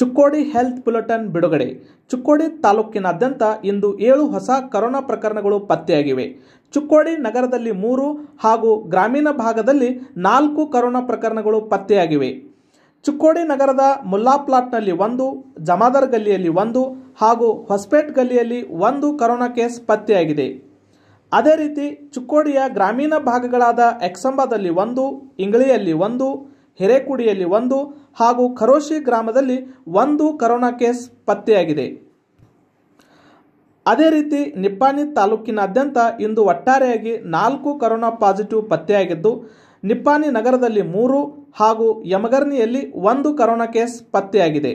Chikkodi health bulletin ಬಿಡುಗಡೆ ಚುಕ್ಕೋಡಿ ತಾಲೂಕಿನಾದ್ಯಂತ ಇಂದು ಏಳು ಹೊಸ ಕರೋನಾ ಪ್ರಕರಣಗಳು ಪತ್ತೆಯಾಗಿವೆ ಚುಕ್ಕೋಡಿ ನಗರದಲ್ಲಿ ಮೂರು ಹಾಗೂ ಗ್ರಾಮೀಣ ಭಾಗದಲ್ಲಿ ನಾಲ್ಕು ಕರೋನಾ ಪ್ರಕರಣಗಳು ಪತ್ತೆಯಾಗಿವೆ ಚುಕ್ಕೋಡಿ ನಗರದ ಮುಲ್ಲಾ ಪ್ಲಾಟ್ನಲ್ಲಿ ಒಂದು ಜಮಾದರ್ ಗಲ್ಲಿಯಲ್ಲಿ ಒಂದು ಹಾಗೂ ಹೊಸಪೇಟ್ ಗಲ್ಲಿಯಲ್ಲಿ ಒಂದು ಕರೋನಾ ಕೇಸ್ ಪತ್ತೆಯಾಗಿದೆ ಅದೇ ರೀತಿ ಚುಕ್ಕೋಡಿಯ ಗ್ರಾಮೀಣ ಭಾಗಗಳಾದ ಎಕ್ಸಂಬಾದಲ್ಲಿ ಒಂದು ಇಂಗ್ಳಿಯಲ್ಲಿ ಒಂದು ಹಿರೇಕುಡಿಯಲ್ಲಿ ಒಂದು ಹಾಗೂ ಖರೋಶಿ ಗ್ರಾಮದಲ್ಲಿ ಒಂದು ಕರೋನಾ ಕೇಸ್ ಪತ್ತೆಯಾಗಿದೆ ಅದೇ ರೀತಿ ನಿಪ್ಪಾಣಿ ತಾಲೂಕಿನಾದ್ಯಂತ ಇಂದು ಒಟ್ಟಾರೆಯಾಗಿ ನಾಲ್ಕು ಕರೋನಾ ಪಾಸಿಟಿವ್ ಪತ್ತೆಯಾಗಿದ್ದು ನಿಪ್ಪಾಣಿ ನಗರದಲ್ಲಿ ಮೂರು ಹಾಗೂ ಯಮಗರ್ನಿಯಲ್ಲಿ ಒಂದು ಕರೋನಾ ಕೇಸ್ ಪತ್ತೆಯಾಗಿದೆ